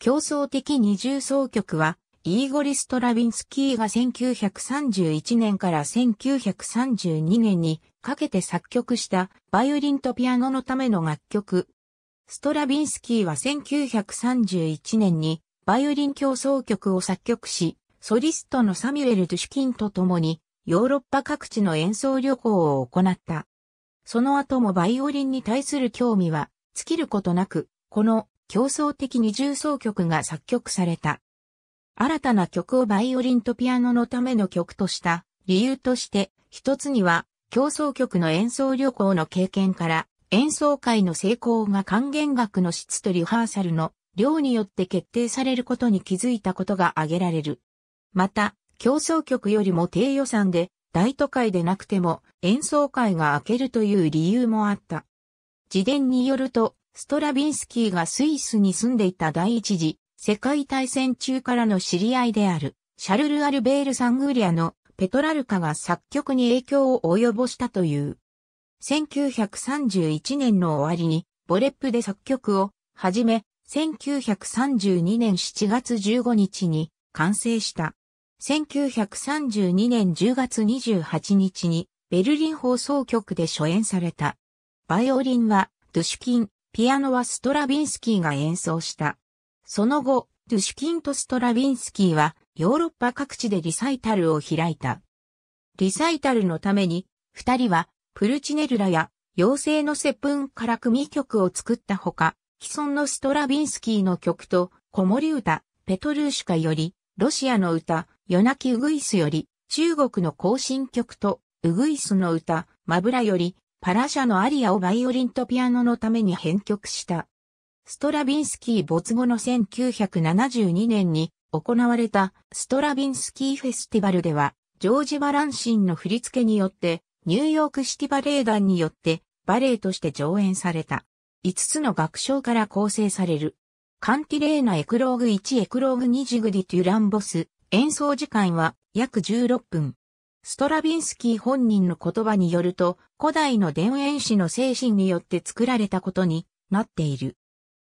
競争的二重奏曲は、イーゴリ・ストラビンスキーが1931年から1932年にかけて作曲したバイオリンとピアノのための楽曲。ストラビンスキーは1931年にバイオリン競争曲を作曲し、ソリストのサミュエル・ドゥシュキンと共にヨーロッパ各地の演奏旅行を行った。その後もバイオリンに対する興味は尽きることなく、この競争的二重奏曲が作曲された。新たな曲をバイオリンとピアノのための曲とした理由として、一つには、競争曲の演奏旅行の経験から、演奏会の成功が還元楽の質とリハーサルの量によって決定されることに気づいたことが挙げられる。また、競争曲よりも低予算で、大都会でなくても演奏会が開けるという理由もあった。自伝によると、ストラビンスキーがスイスに住んでいた第一次世界大戦中からの知り合いである、シャルル・アルベール・サングリアのペトラルカが作曲に影響を及ぼしたという。1931年の終わりに、ボレップで作曲を始め、1932年7月15日に完成した。1932年10月28日にベルリン放送局で初演された。バイオリンはドゥシュキン、ピアノはストラビンスキーが演奏した。その後、ドゥシュキンとストラビンスキーはヨーロッパ各地でリサイタルを開いた。リサイタルのために、二人はプルチネルラや妖精のセプンから組曲を作ったほか、既存のストラビンスキーの曲と、子守歌、ペトルーシュカより、ロシアの歌、夜泣きウグイスより、中国の行進曲と、ウグイスの歌、マブラより、パラ社のアリアをバイオリンとピアノのために編曲した。ストラビンスキー没後の1972年に行われたストラビンスキーフェスティバルでは、ジョージ・バランシンの振り付けによって、ニューヨークシティバレエ団によってバレエとして上演された。5つの楽章から構成される。カンティレーナエクローグ1エクローグ2ジグディトゥランボス演奏時間は約16分。ストラビンスキー本人の言葉によると、古代の田園詩の精神によって作られたことになっている。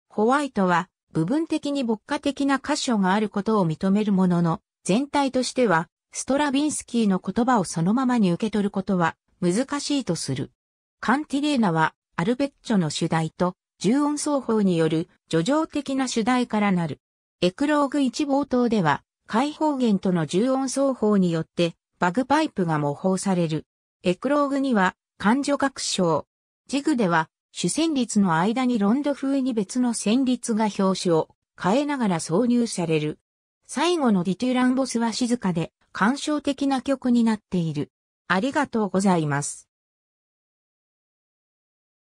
ホワイトは、部分的に牧歌的な箇所があることを認めるものの、全体としては、ストラビンスキーの言葉をそのままに受け取ることは難しいとする。カンティレーナは、アルベッチョの主題と、重音奏法による、叙情的な主題からなる。エクローグ1冒頭では、解放弦との重音奏法によって、バグパイプが模倣される。エクローグには、感情学賞。ジグでは、主旋律の間にロンド風に別の旋律が表紙を変えながら挿入される。最後のディトゥランボスは静かで、感傷的な曲になっている。ありがとうございます。